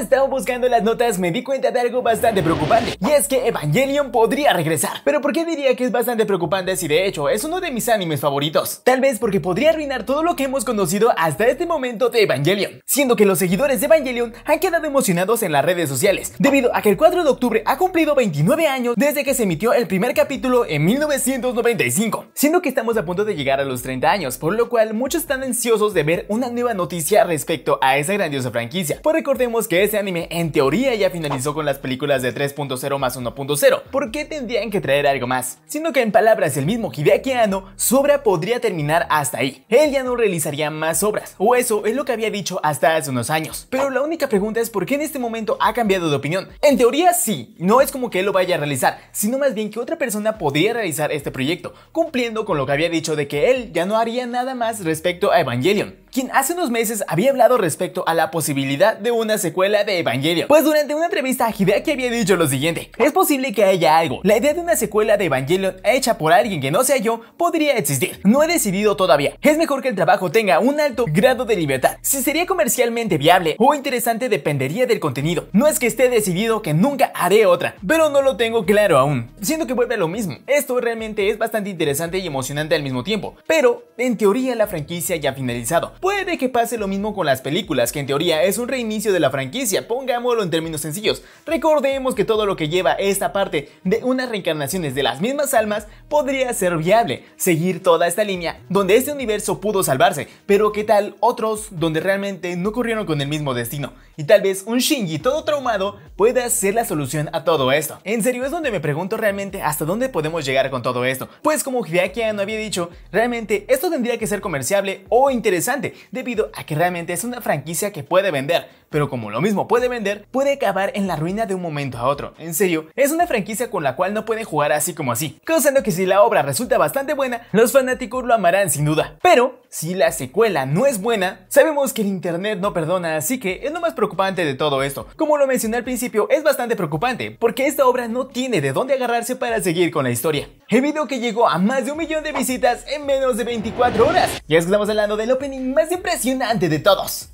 estaba buscando las notas me di cuenta de algo bastante preocupante y es que Evangelion podría regresar. Pero ¿por qué diría que es bastante preocupante si de hecho es uno de mis animes favoritos? Tal vez porque podría arruinar todo lo que hemos conocido hasta este momento de Evangelion, siendo que los seguidores de Evangelion han quedado emocionados en las redes sociales, debido a que el 4 de octubre ha cumplido 29 años desde que se emitió el primer capítulo en 1995, siendo que estamos a punto de llegar a los 30 años, por lo cual muchos están ansiosos de ver una nueva noticia respecto a esa grandiosa franquicia. Pues recordemos que es este anime en teoría ya finalizó con las películas de 3.0 más 1.0, ¿por qué tendrían que traer algo más? Sino que en palabras el mismo Hideaki Anno, su obra podría terminar hasta ahí. Él ya no realizaría más obras, o eso es lo que había dicho hasta hace unos años. Pero la única pregunta es por qué en este momento ha cambiado de opinión. En teoría sí, no es como que él lo vaya a realizar, sino más bien que otra persona podría realizar este proyecto, cumpliendo con lo que había dicho de que él ya no haría nada más respecto a Evangelion quien hace unos meses había hablado respecto a la posibilidad de una secuela de Evangelion. Pues durante una entrevista, Hideaki había dicho lo siguiente, es posible que haya algo, la idea de una secuela de Evangelion hecha por alguien que no sea yo podría existir, no he decidido todavía, es mejor que el trabajo tenga un alto grado de libertad, si sería comercialmente viable o interesante dependería del contenido, no es que esté decidido que nunca haré otra, pero no lo tengo claro aún, siento que vuelve a lo mismo, esto realmente es bastante interesante y emocionante al mismo tiempo, pero en teoría la franquicia ya ha finalizado, Puede que pase lo mismo con las películas, que en teoría es un reinicio de la franquicia, pongámoslo en términos sencillos. Recordemos que todo lo que lleva esta parte de unas reencarnaciones de las mismas almas podría ser viable, seguir toda esta línea donde este universo pudo salvarse, pero qué tal otros donde realmente no corrieron con el mismo destino. Y tal vez un Shinji todo traumado pueda ser la solución a todo esto. En serio es donde me pregunto realmente hasta dónde podemos llegar con todo esto. Pues como Hideaki no había dicho, realmente esto tendría que ser comerciable o interesante debido a que realmente es una franquicia que puede vender pero como lo mismo puede vender, puede acabar en la ruina de un momento a otro. En serio, es una franquicia con la cual no puede jugar así como así, causando que si la obra resulta bastante buena, los fanáticos lo amarán sin duda. Pero, si la secuela no es buena, sabemos que el internet no perdona, así que es lo más preocupante de todo esto. Como lo mencioné al principio, es bastante preocupante, porque esta obra no tiene de dónde agarrarse para seguir con la historia. He video que llegó a más de un millón de visitas en menos de 24 horas. Ya estamos hablando del opening más impresionante de todos.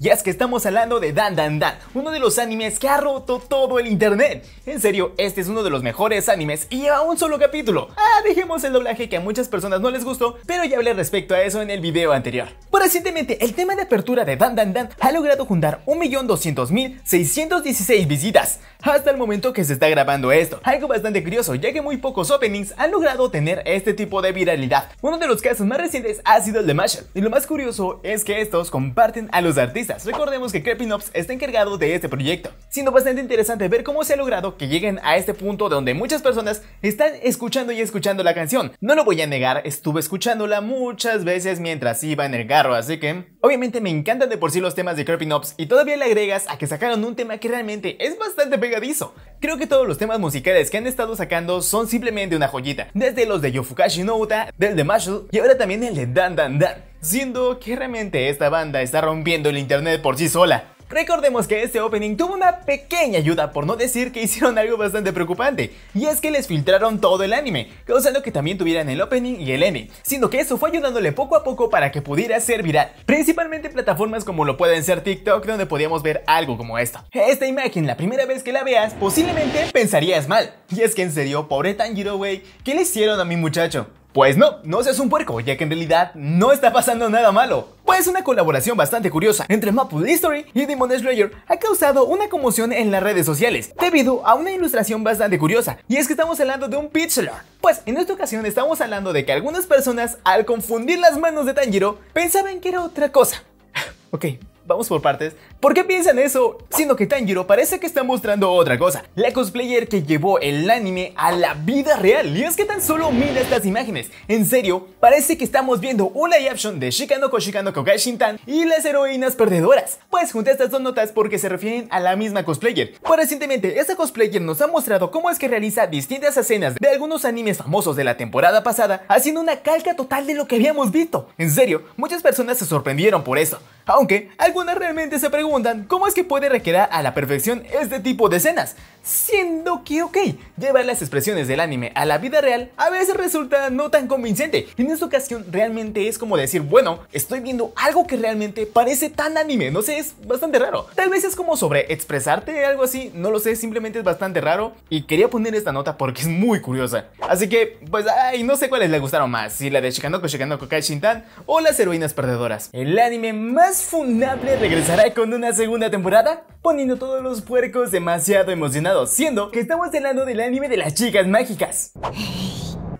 Y es que estamos hablando de Dan Dan Dan, uno de los animes que ha roto todo el internet. En serio, este es uno de los mejores animes y lleva un solo capítulo. Ah, dejemos el doblaje que a muchas personas no les gustó, pero ya hablé respecto a eso en el video anterior. Por recientemente, el tema de apertura de Dan Dan Dan ha logrado juntar 1.200.616 visitas hasta el momento que se está grabando esto. Algo bastante curioso, ya que muy pocos openings han logrado tener este tipo de viralidad. Uno de los casos más recientes ha sido el de Marshall, y lo más curioso es que estos comparten a los artistas. Recordemos que Ops está encargado de este proyecto, siendo bastante interesante ver cómo se ha logrado que lleguen a este punto donde muchas personas están escuchando y escuchando la canción. No lo voy a negar, estuve escuchándola muchas veces mientras iba en el carro, así que obviamente me encantan de por sí los temas de Ops y todavía le agregas a que sacaron un tema que realmente es bastante pegadizo. Creo que todos los temas musicales que han estado sacando son simplemente una joyita, desde los de Yofukashi Nouta, del de Marshall y ahora también el de Dan Dan Dan siendo que realmente esta banda está rompiendo el internet por sí sola. Recordemos que este opening tuvo una pequeña ayuda por no decir que hicieron algo bastante preocupante, y es que les filtraron todo el anime, causando que también tuvieran el opening y el ending, siendo que eso fue ayudándole poco a poco para que pudiera ser viral, principalmente plataformas como lo pueden ser TikTok donde podíamos ver algo como esto. Esta imagen, la primera vez que la veas, posiblemente pensarías mal, y es que en serio, pobre Tanjiro Way, ¿qué le hicieron a mi muchacho? Pues no, no seas un puerco, ya que en realidad no está pasando nada malo. Pues una colaboración bastante curiosa entre Maple History y Demon Slayer ha causado una conmoción en las redes sociales debido a una ilustración bastante curiosa, y es que estamos hablando de un pixel Pues en esta ocasión estamos hablando de que algunas personas al confundir las manos de Tanjiro pensaban que era otra cosa. ok, Vamos por partes. ¿Por qué piensan eso? Siendo que Tanjiro parece que está mostrando otra cosa. La cosplayer que llevó el anime a la vida real. Y es que tan solo mira estas imágenes. En serio, parece que estamos viendo un live action de Shikanoko Shikanoko Gashintan y las heroínas perdedoras. Pues junté estas dos notas porque se refieren a la misma cosplayer. Pues recientemente, esta cosplayer nos ha mostrado cómo es que realiza distintas escenas de algunos animes famosos de la temporada pasada, haciendo una calca total de lo que habíamos visto. En serio, muchas personas se sorprendieron por eso. Aunque algunas realmente se preguntan cómo es que puede recrear a la perfección este tipo de escenas, Siendo que, ok, llevar las expresiones del anime a la vida real a veces resulta no tan convincente. En esta ocasión realmente es como decir, bueno, estoy viendo algo que realmente parece tan anime, no sé, es bastante raro. Tal vez es como sobre expresarte algo así, no lo sé, simplemente es bastante raro y quería poner esta nota porque es muy curiosa. Así que, pues, ay, no sé cuáles le gustaron más, si la de Shikanoko Shikanoko Kai Shintan o las heroínas perdedoras. ¿El anime más funable regresará con una segunda temporada? poniendo todos los puercos demasiado emocionados, siendo que estamos hablando del anime de las chicas mágicas.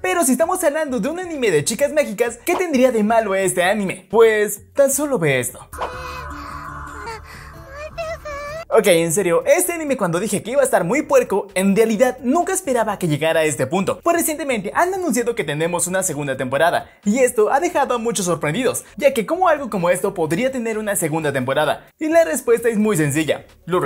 Pero si estamos hablando de un anime de chicas mágicas, ¿qué tendría de malo este anime? Pues tan solo ve esto. Ok, en serio, este anime cuando dije que iba a estar muy puerco, en realidad nunca esperaba que llegara a este punto, pues recientemente han anunciado que tenemos una segunda temporada, y esto ha dejado a muchos sorprendidos, ya que como algo como esto podría tener una segunda temporada, y la respuesta es muy sencilla, blu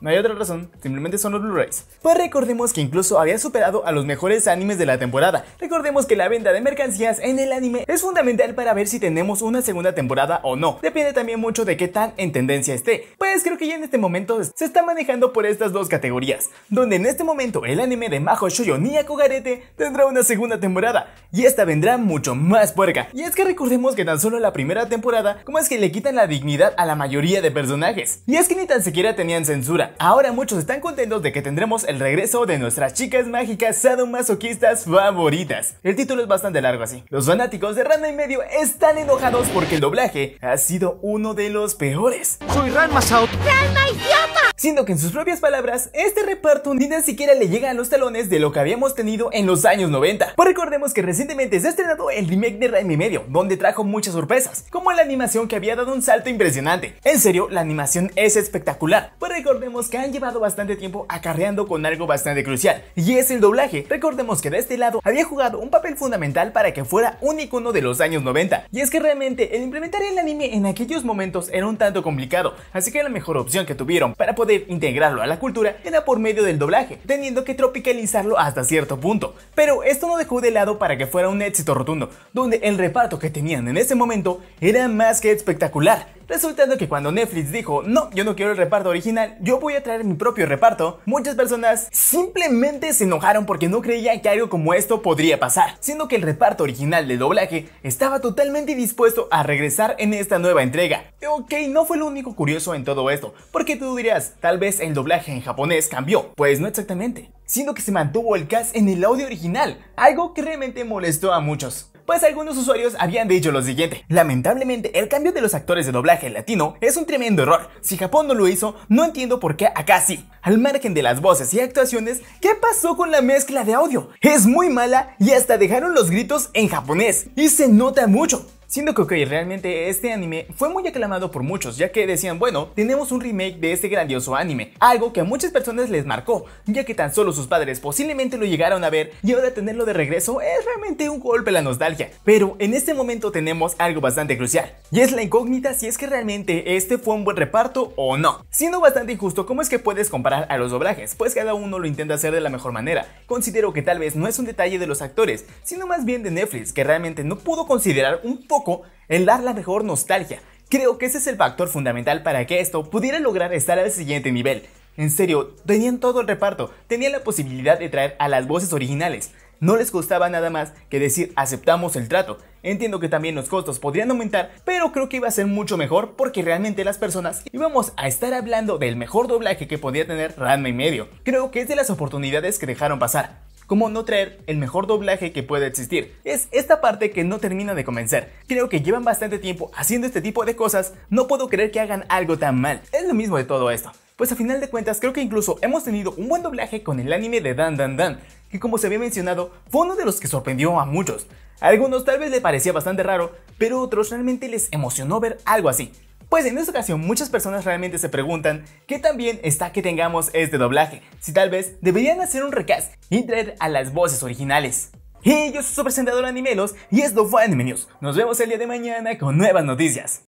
no hay otra razón, simplemente son los Blu-rays. Pues recordemos que incluso había superado a los mejores animes de la temporada. Recordemos que la venta de mercancías en el anime es fundamental para ver si tenemos una segunda temporada o no. Depende también mucho de qué tan en tendencia esté. Pues creo que ya en este momento se está manejando por estas dos categorías, donde en este momento el anime de Majo Shoujo ni Kogarete tendrá una segunda temporada y esta vendrá mucho más puerca. Y es que recordemos que tan solo la primera temporada, como es que le quitan la dignidad a la mayoría de personajes. Y es que ni tan siquiera tenían censura ahora muchos están contentos de que tendremos el regreso de nuestras chicas mágicas sadomasoquistas favoritas. El título es bastante largo así. Los fanáticos de Ranma y medio están enojados porque el doblaje ha sido uno de los peores. Soy Ranma Sao ¡Ranma idiota! Siendo que en sus propias palabras, este reparto ni tan siquiera le llega a los talones de lo que habíamos tenido en los años 90. Pues recordemos que recientemente se ha estrenado el remake de y Medio, donde trajo muchas sorpresas, como la animación que había dado un salto impresionante. En serio, la animación es espectacular. Pues recordemos que han llevado bastante tiempo acarreando con algo bastante crucial, y es el doblaje. Recordemos que de este lado había jugado un papel fundamental para que fuera un icono de los años 90, y es que realmente el implementar el anime en aquellos momentos era un tanto complicado, así que la mejor opción que tuvieron para poder integrarlo a la cultura era por medio del doblaje, teniendo que tropicalizarlo hasta cierto punto. Pero esto no dejó de lado para que fuera un éxito rotundo, donde el reparto que tenían en ese momento era más que espectacular. Resultando que cuando Netflix dijo, no, yo no quiero el reparto original, yo voy a traer mi propio reparto, muchas personas simplemente se enojaron porque no creían que algo como esto podría pasar, siendo que el reparto original de doblaje estaba totalmente dispuesto a regresar en esta nueva entrega. Ok, no fue lo único curioso en todo esto, porque tú dirías, tal vez el doblaje en japonés cambió. Pues no exactamente, siendo que se mantuvo el cast en el audio original, algo que realmente molestó a muchos pues algunos usuarios habían dicho lo siguiente. Lamentablemente, el cambio de los actores de doblaje latino es un tremendo error. Si Japón no lo hizo, no entiendo por qué acá sí. Al margen de las voces y actuaciones, ¿qué pasó con la mezcla de audio? Es muy mala y hasta dejaron los gritos en japonés. Y se nota mucho. Siendo que, ok, realmente este anime fue muy aclamado por muchos, ya que decían, bueno, tenemos un remake de este grandioso anime, algo que a muchas personas les marcó, ya que tan solo sus padres posiblemente lo llegaron a ver y ahora tenerlo de regreso es realmente un golpe la nostalgia. Pero en este momento tenemos algo bastante crucial, y es la incógnita si es que realmente este fue un buen reparto o no. Siendo bastante injusto, ¿cómo es que puedes comparar a los doblajes? Pues cada uno lo intenta hacer de la mejor manera. Considero que tal vez no es un detalle de los actores, sino más bien de Netflix, que realmente no pudo considerar un poco el dar la mejor nostalgia. Creo que ese es el factor fundamental para que esto pudiera lograr estar al siguiente nivel. En serio, tenían todo el reparto, tenían la posibilidad de traer a las voces originales. No les costaba nada más que decir aceptamos el trato. Entiendo que también los costos podrían aumentar, pero creo que iba a ser mucho mejor porque realmente las personas íbamos a estar hablando del mejor doblaje que podía tener Ranma y medio. Creo que es de las oportunidades que dejaron pasar como no traer el mejor doblaje que pueda existir. Es esta parte que no termina de convencer. Creo que llevan bastante tiempo haciendo este tipo de cosas, no puedo creer que hagan algo tan mal. Es lo mismo de todo esto. Pues a final de cuentas creo que incluso hemos tenido un buen doblaje con el anime de Dan Dan Dan, que como se había mencionado fue uno de los que sorprendió a muchos. A algunos tal vez le parecía bastante raro, pero a otros realmente les emocionó ver algo así. Pues en esta ocasión muchas personas realmente se preguntan qué también está que tengamos este doblaje, si tal vez deberían hacer un recast y traer a las voces originales. Y yo soy su presentador Animelos y esto fue Anime News. Nos vemos el día de mañana con nuevas noticias.